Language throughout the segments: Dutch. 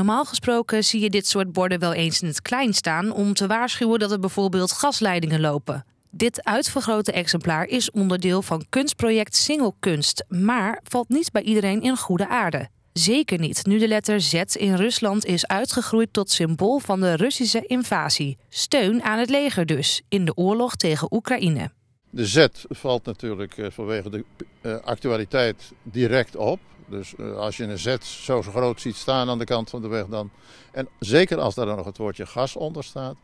Normaal gesproken zie je dit soort borden wel eens in het klein staan om te waarschuwen dat er bijvoorbeeld gasleidingen lopen. Dit uitvergrote exemplaar is onderdeel van kunstproject Single Kunst, maar valt niet bij iedereen in goede aarde. Zeker niet nu de letter Z in Rusland is uitgegroeid tot symbool van de Russische invasie. Steun aan het leger dus in de oorlog tegen Oekraïne. De Z valt natuurlijk eh, vanwege de eh, actualiteit direct op. Dus eh, als je een zet zo groot ziet staan aan de kant van de weg dan... En zeker als daar dan nog het woordje gas onder staat...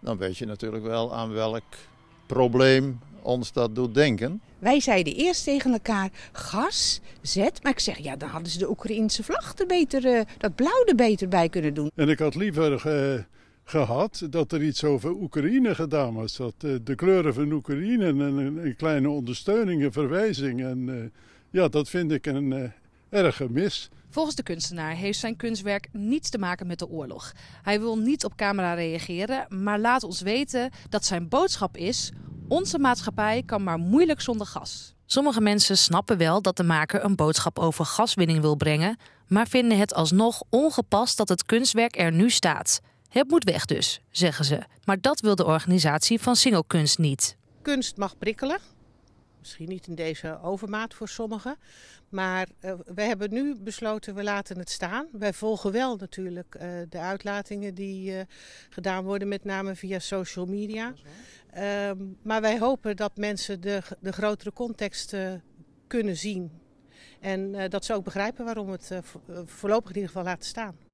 dan weet je natuurlijk wel aan welk probleem ons dat doet denken. Wij zeiden eerst tegen elkaar gas, zet. Maar ik zeg, ja, dan hadden ze de Oekraïense vlag er beter, eh, dat blauw er beter bij kunnen doen. En ik had liever gehad dat er iets over Oekraïne gedaan was. Dat eh, de kleuren van Oekraïne en een, kleine ondersteuning en verwijzing. En eh, ja, dat vind ik een eh, erg gemis. Volgens de kunstenaar heeft zijn kunstwerk niets te maken met de oorlog. Hij wil niet op camera reageren, maar laat ons weten dat zijn boodschap is: onze maatschappij kan maar moeilijk zonder gas. Sommige mensen snappen wel dat de maker een boodschap over gaswinning wil brengen, maar vinden het alsnog ongepast dat het kunstwerk er nu staat. Het moet weg dus, zeggen ze. Maar dat wil de organisatie van Singelkunst niet. Kunst mag prikkelen. Misschien niet in deze overmaat voor sommigen. Maar uh, we hebben nu besloten, we laten het staan. Wij volgen wel natuurlijk eh, de uitlatingen die eh, gedaan worden, met name via social media. Ehm, maar wij hopen dat mensen de, de grotere context kunnen zien. En dat ze ook begrijpen waarom we het voorlopig in ieder geval laten staan.